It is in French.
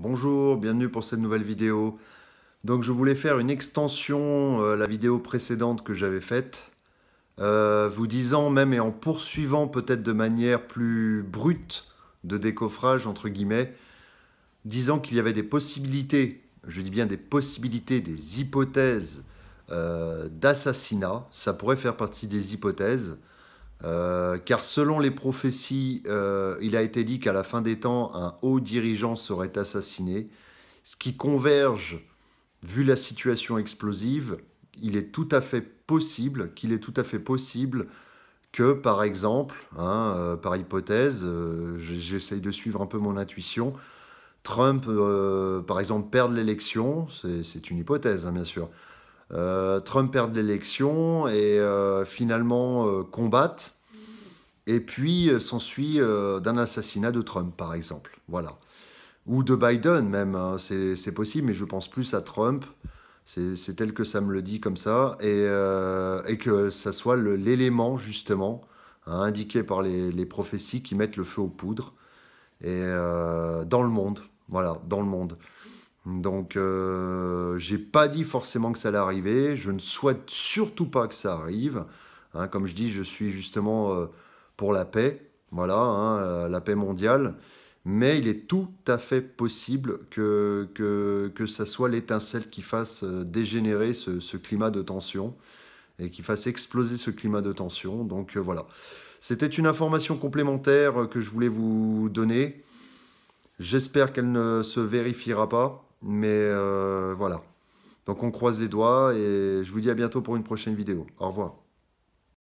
Bonjour, bienvenue pour cette nouvelle vidéo. Donc je voulais faire une extension à euh, la vidéo précédente que j'avais faite, euh, vous disant même et en poursuivant peut-être de manière plus brute de décoffrage, entre guillemets, disant qu'il y avait des possibilités, je dis bien des possibilités, des hypothèses euh, d'assassinat, ça pourrait faire partie des hypothèses, euh, car selon les prophéties, euh, il a été dit qu'à la fin des temps, un haut dirigeant serait assassiné, ce qui converge, vu la situation explosive, il est tout à fait possible qu'il est tout à fait possible que, par exemple, hein, euh, par hypothèse, j'essaye de suivre un peu mon intuition, Trump, par exemple, perde l'élection, c'est une hypothèse, hein, bien sûr, Trump perde l'élection et finalement et puis euh, s'ensuit euh, d'un assassinat de Trump, par exemple. Voilà. Ou de Biden, même. Hein. C'est possible, mais je pense plus à Trump. C'est tel que ça me le dit comme ça. Et, euh, et que ça soit l'élément, justement, hein, indiqué par les, prophéties qui mettent le feu aux poudres. Et dans le monde. Voilà, dans le monde. Donc, je j'ai pas dit forcément que ça allait arriver. Je ne souhaite surtout pas que ça arrive. Hein. comme je dis, je suis justement pour la paix, voilà, hein, euh, la paix mondiale. Mais il est tout à fait possible que, que, ça soit l'étincelle qui fasse euh, dégénérer ce, climat de tension et qui fasse exploser ce climat de tension. Donc euh, voilà. C'était une information complémentaire que je voulais vous donner. J'espère qu'elle ne se vérifiera pas, mais voilà. Donc on croise les doigts et je vous dis à bientôt pour une prochaine vidéo. Au revoir.